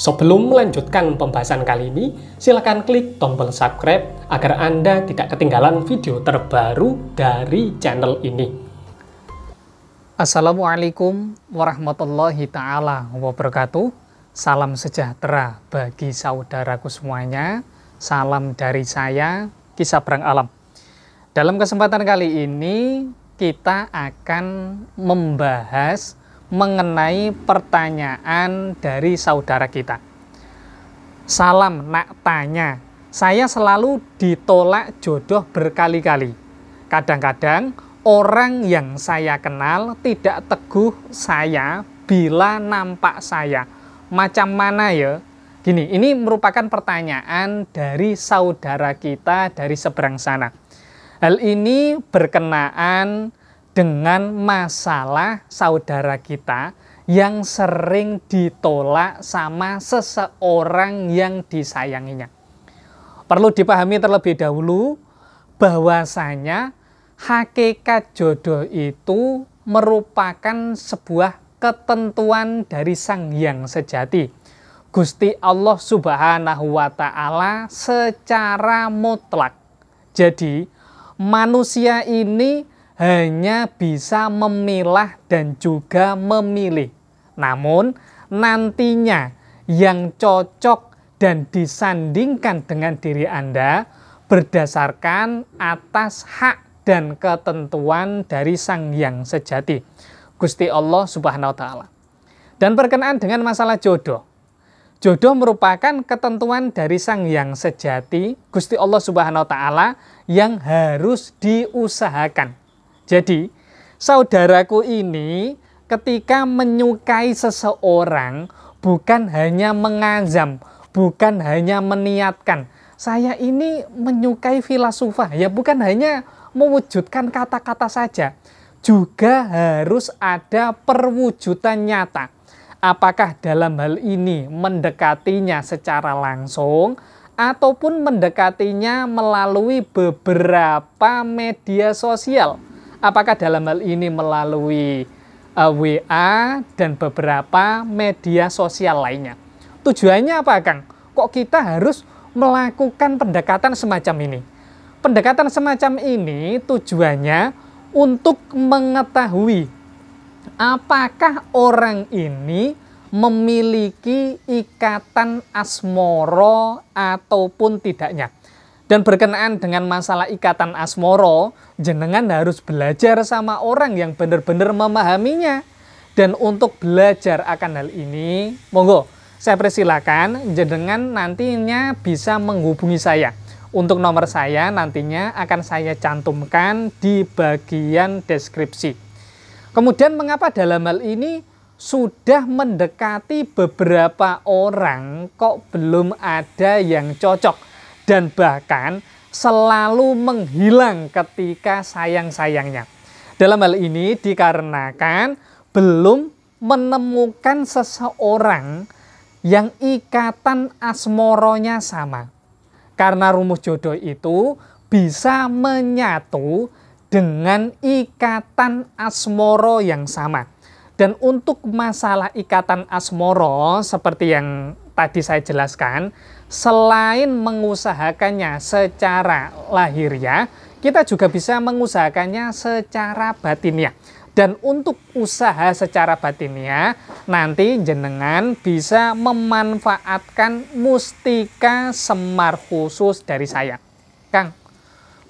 Sebelum melanjutkan pembahasan kali ini, silakan klik tombol subscribe agar Anda tidak ketinggalan video terbaru dari channel ini. Assalamualaikum warahmatullahi taala wabarakatuh. Salam sejahtera bagi saudaraku semuanya. Salam dari saya, Kisah Perang Alam. Dalam kesempatan kali ini, kita akan membahas mengenai pertanyaan dari saudara kita. Salam nak tanya, saya selalu ditolak jodoh berkali-kali. Kadang-kadang orang yang saya kenal tidak teguh saya bila nampak saya. Macam mana ya? Gini, ini merupakan pertanyaan dari saudara kita dari seberang sana. Hal ini berkenaan dengan masalah saudara kita yang sering ditolak sama seseorang yang disayanginya. Perlu dipahami terlebih dahulu bahwasanya hakikat jodoh itu merupakan sebuah ketentuan dari Sang Yang Sejati. Gusti Allah Subhanahu wa taala secara mutlak. Jadi, manusia ini hanya bisa memilah dan juga memilih. Namun, nantinya yang cocok dan disandingkan dengan diri Anda berdasarkan atas hak dan ketentuan dari Sang Yang Sejati, Gusti Allah Subhanahu wa Ta'ala. Dan berkenaan dengan masalah jodoh, Jodoh merupakan ketentuan dari Sang Yang Sejati, Gusti Allah Subhanahu wa taala yang harus diusahakan. Jadi, saudaraku ini ketika menyukai seseorang bukan hanya mengazam, bukan hanya meniatkan. Saya ini menyukai filasufah, ya bukan hanya mewujudkan kata-kata saja. Juga harus ada perwujudan nyata. Apakah dalam hal ini mendekatinya secara langsung ataupun mendekatinya melalui beberapa media sosial. Apakah dalam hal ini melalui uh, eh, WA dan beberapa media sosial lainnya? Tujuannya apa, Kang? Kok kita harus melakukan pendekatan semacam ini? Pendekatan semacam ini tujuannya untuk mengetahui apakah orang ini memiliki ikatan asmoro ataupun tidaknya. Dan berkenaan dengan masalah ikatan asmoro, jenengan harus belajar sama orang yang benar-benar memahaminya. Dan untuk belajar akan hal ini, monggo saya persilakan jenengan nantinya bisa menghubungi saya. Untuk nomor saya nantinya akan saya cantumkan di bagian deskripsi. Kemudian mengapa dalam hal ini sudah mendekati beberapa orang kok belum ada yang cocok? dan bahkan selalu menghilang ketika sayang-sayangnya. Dalam hal ini dikarenakan belum menemukan seseorang yang ikatan asmoronya sama. Karena rumus jodoh itu bisa menyatu dengan ikatan asmoro yang sama. Dan untuk masalah ikatan asmoro seperti yang tadi saya jelaskan, selain mengusahakannya secara lahiriah, ya, kita juga bisa mengusahakannya secara batiniah. Ya. Dan untuk usaha secara batiniah, nanti jenengan bisa memanfaatkan mustika semar khusus dari saya. Kang,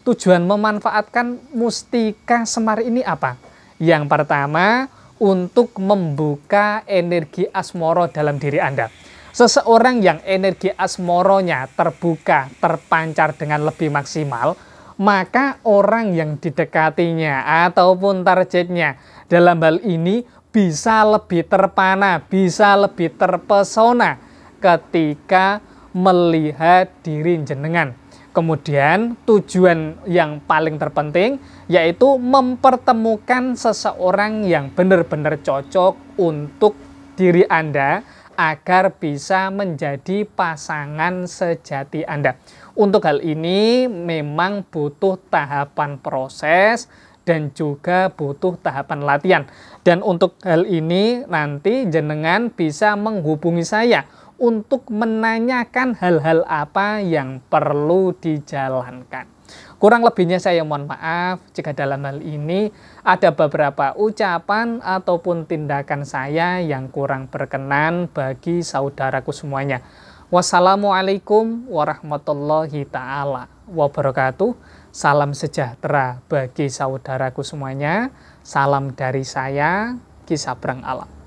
tujuan memanfaatkan mustika semar ini apa? Yang pertama, untuk membuka energi asmoro dalam diri Anda Seseorang yang energi asmoronya terbuka, terpancar dengan lebih maksimal, maka orang yang didekatinya ataupun targetnya dalam hal ini bisa lebih terpana, bisa lebih terpesona ketika melihat diri jenengan. Kemudian tujuan yang paling terpenting yaitu mempertemukan seseorang yang benar-benar cocok untuk diri Anda agar bisa menjadi pasangan sejati Anda. Untuk hal ini memang butuh tahapan proses dan juga butuh tahapan latihan. Dan untuk hal ini nanti jenengan bisa menghubungi saya untuk menanyakan hal-hal apa yang perlu dijalankan. Kurang lebihnya saya mohon maaf jika dalam hal ini ada beberapa ucapan ataupun tindakan saya yang kurang berkenan bagi saudaraku semuanya. Wassalamualaikum warahmatullahi taala wabarakatuh. Salam sejahtera bagi saudaraku semuanya. Salam dari saya, kisabrang Alam.